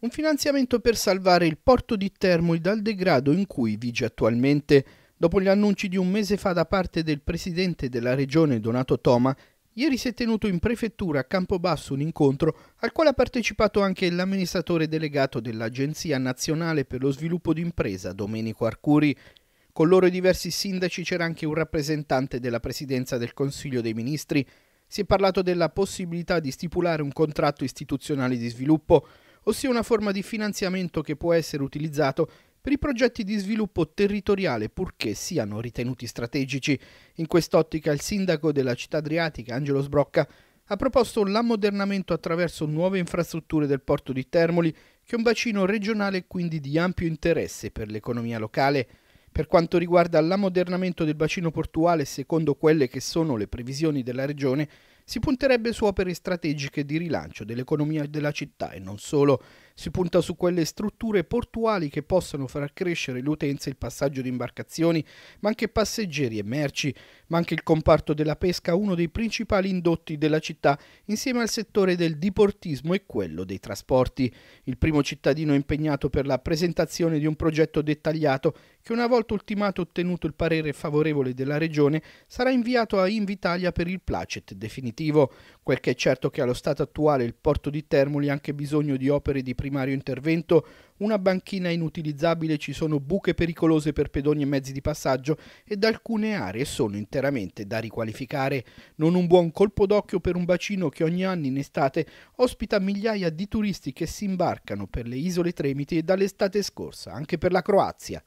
Un finanziamento per salvare il porto di Termoli dal degrado in cui vige attualmente. Dopo gli annunci di un mese fa da parte del presidente della regione Donato Toma, ieri si è tenuto in prefettura a Campobasso un incontro al quale ha partecipato anche l'amministratore delegato dell'Agenzia Nazionale per lo Sviluppo d'Impresa, Domenico Arcuri, con loro e diversi sindaci c'era anche un rappresentante della Presidenza del Consiglio dei Ministri. Si è parlato della possibilità di stipulare un contratto istituzionale di sviluppo ossia una forma di finanziamento che può essere utilizzato per i progetti di sviluppo territoriale purché siano ritenuti strategici. In quest'ottica il sindaco della città adriatica, Angelo Sbrocca, ha proposto l'ammodernamento attraverso nuove infrastrutture del porto di Termoli, che è un bacino regionale quindi di ampio interesse per l'economia locale. Per quanto riguarda l'ammodernamento del bacino portuale, secondo quelle che sono le previsioni della Regione, si punterebbe su opere strategiche di rilancio dell'economia della città e non solo, si punta su quelle strutture portuali che possano far crescere l'utenza e il passaggio di imbarcazioni, ma anche passeggeri e merci, ma anche il comparto della pesca, uno dei principali indotti della città, insieme al settore del diportismo e quello dei trasporti. Il primo cittadino impegnato per la presentazione di un progetto dettagliato che una volta ultimato ottenuto il parere favorevole della regione sarà inviato a Invitalia per il placet definitivo definitivo, quel che è certo che allo stato attuale il porto di Termoli ha anche bisogno di opere di primario intervento, una banchina inutilizzabile, ci sono buche pericolose per pedoni e mezzi di passaggio ed alcune aree sono interamente da riqualificare. Non un buon colpo d'occhio per un bacino che ogni anno in estate ospita migliaia di turisti che si imbarcano per le isole Tremiti e dall'estate scorsa anche per la Croazia.